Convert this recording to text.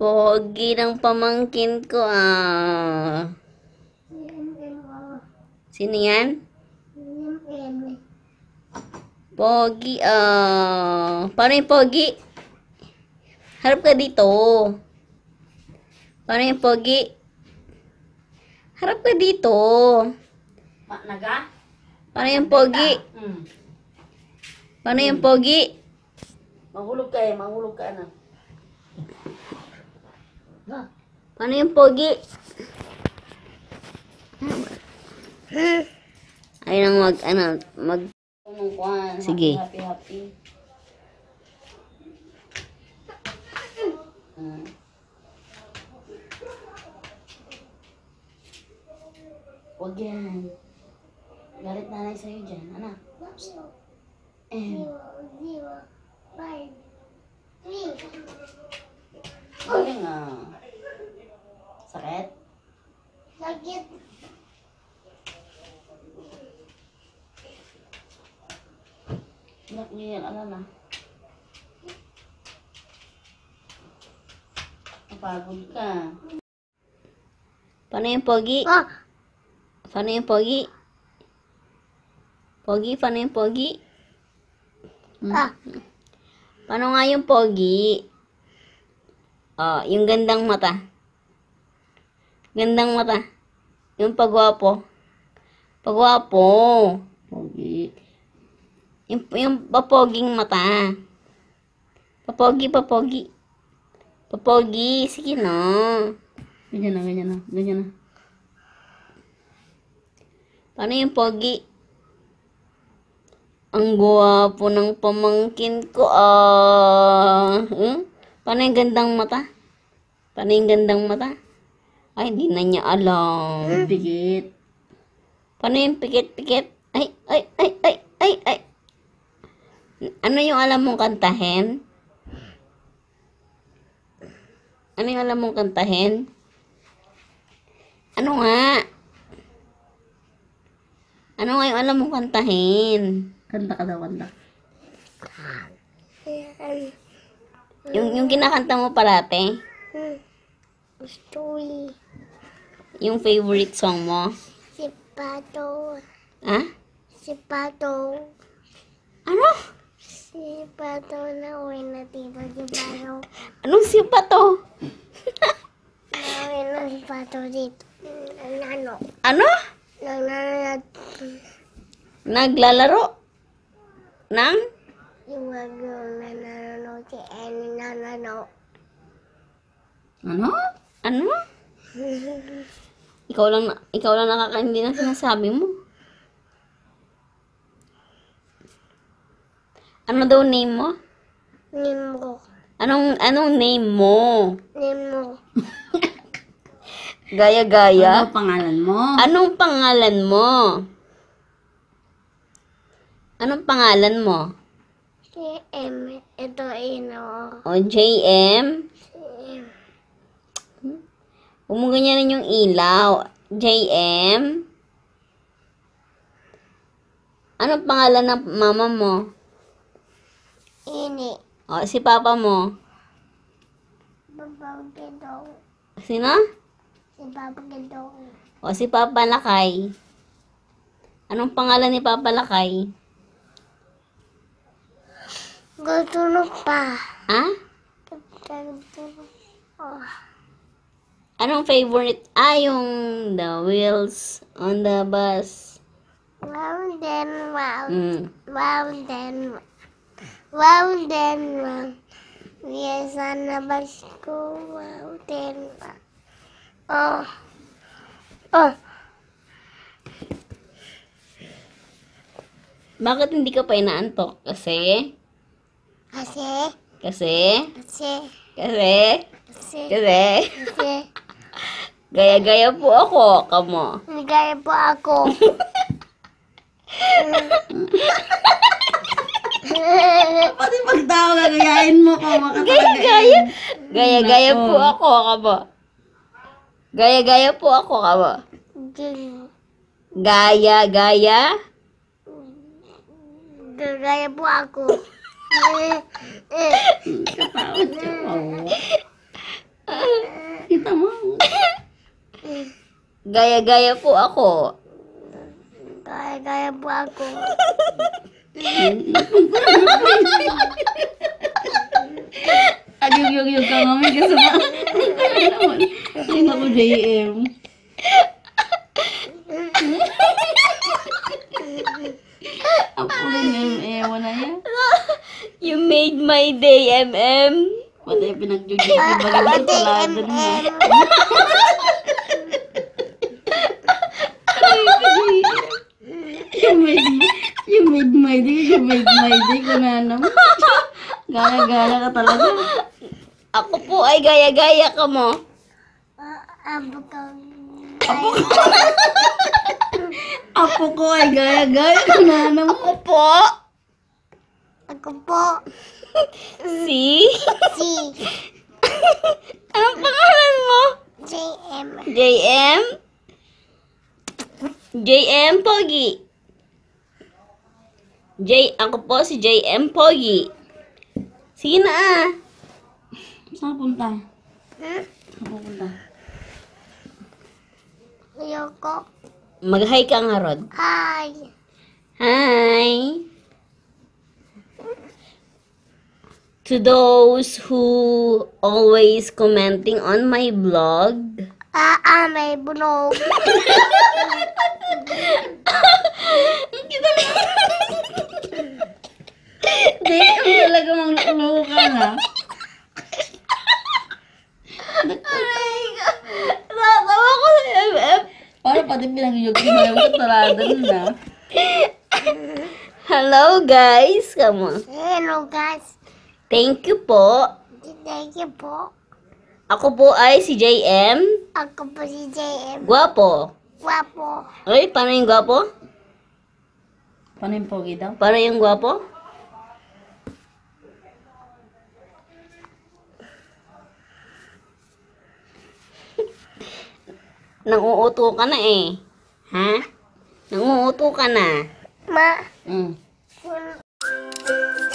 Pogi ng pamangkin ko ah. Sino yan? Pogi ah. Paano yung pogi? Harap ka dito. Paano yung pogi? Harap ka dito. Naga? Paano yung pogi? Hmm. Paano yung pogi? Mahulog ka eh, mahulog ka na. Paano yung pogi? Ay nang mag, ano, mag... Sige. Happy, happy. Huwag yan. Galit nanay sa'yo dyan, anak. M. Zero, Galing ah. Sakit? Sakit. Anak niya, yan, ano na? Napagod ka. Paano yung pogi? Ah! Paano yung pogi? Pogi, paano yung pogi? Hmm. Ah! Paano nga yung pogi? Oh, yung gandang mata. Gandang mata. Yung pagwapo. Pagwapo. Pogi. Yung, yung papoging mata. Papogi, papogi. Papogi. Sige na. Ganyan na, ganyan na, ganyan na. Paano yung pogi? Ang guwapo ng pamangkin ko, ah. Hmm? Paano yung gandang mata? Paano yung gandang mata? Ay, hindi na niya alam. Ano pikit. Paano yung pikit-pikit? Ay, ay, ay, ay, ay, ay. Ano yung alam mong kantahin? Ano yung alam mong kantahin? Ano nga? Ano nga yung alam mong kantahin? Kanta ka daw, kanta. Yung, yung kinakanta mo parate? Hmm. Story. Yung favorite song mo? Si Pato. Ha? Ah? Si Pato. Ano? Si Pato na uwi na dito si Pato. Anong si Pato? Nauwi na si Pato dito. Ano? Ano? Naglalaro. Naglalaro? Nang? Yung naglalaro si Ellie na Ano? Ano? Ikaw lang, ikaw lang nakakaindi ng sinasabi mo. Ano daw name mo? Name mo. Anong, anong name mo? Name mo. Gaya-gaya? Ano pangalan mo? Anong pangalan mo? Anong pangalan mo? JM. Ito, ino. O, JM? Huwag yung ilaw. JM? Anong pangalan ng mama mo? Ini. O, si papa mo? Babang Gedong. Sino? Si Papa Gedong. O, si Papa Lakay. Anong pangalan ni Papa Lakay? Gutunog pa. Ha? Gutunog pa. Oh. Anong favorite? Ah, yung the wheels on the bus. Round and round. Mm. Round and round and round. Wheels on the bus go round and round. Oh. Oh. Bakit hindi ka pa inaantok? Kasi? Kasi? Kasi? Kasi? Kasi? Kasi? Kasi? Kasi? Gaya-gaya po ako, kamo. Gaya po ako. Pati pagtao na gayain mo ko, Gaya-gaya. Gaya-gaya po ako, kamo. Gaya-gaya po ako, kamo. Gaya-gaya? Gaya po ako. Kita mo. Kita mo. Gaya-gaya po ako. Gaya-gaya po ako. Agyog-yog-yog ka mami kasi ba? Hindi na JM. Ako rin MM, wala niya. You made my day, MM. Patay, pinagjog-yog-yog. Bagay sa saladan mo. Made my day ko na naman. Gaya-gaya ka talaga. Ako po ay gaya-gaya ka mo. Apo ko. Apo ko. Apo ko ay gaya-gaya ka na naman. Ako po. Ako po. Si? Si. Anong pangalan mo? JM. JM? JM Pogi. J, ako po si JM Pogi. Sige na ah. Saan punta? Hmm? Saan punta? Ayoko. Mag-hi ka nga, Rod. Hi. Hi. To those who always commenting on my blog. Ah, uh, uh, my blog. Hello guys, come on. Hello guys. Thank you po. Thank you po. Ako po ay si JM. Ako po si JM. Guwapo. Guwapo. Ay, paano yung guwapo? Paano yung pogi daw? Paano yung guwapo? Nang uuto ka na eh. hả nó ngô tu cả nè à? má ừ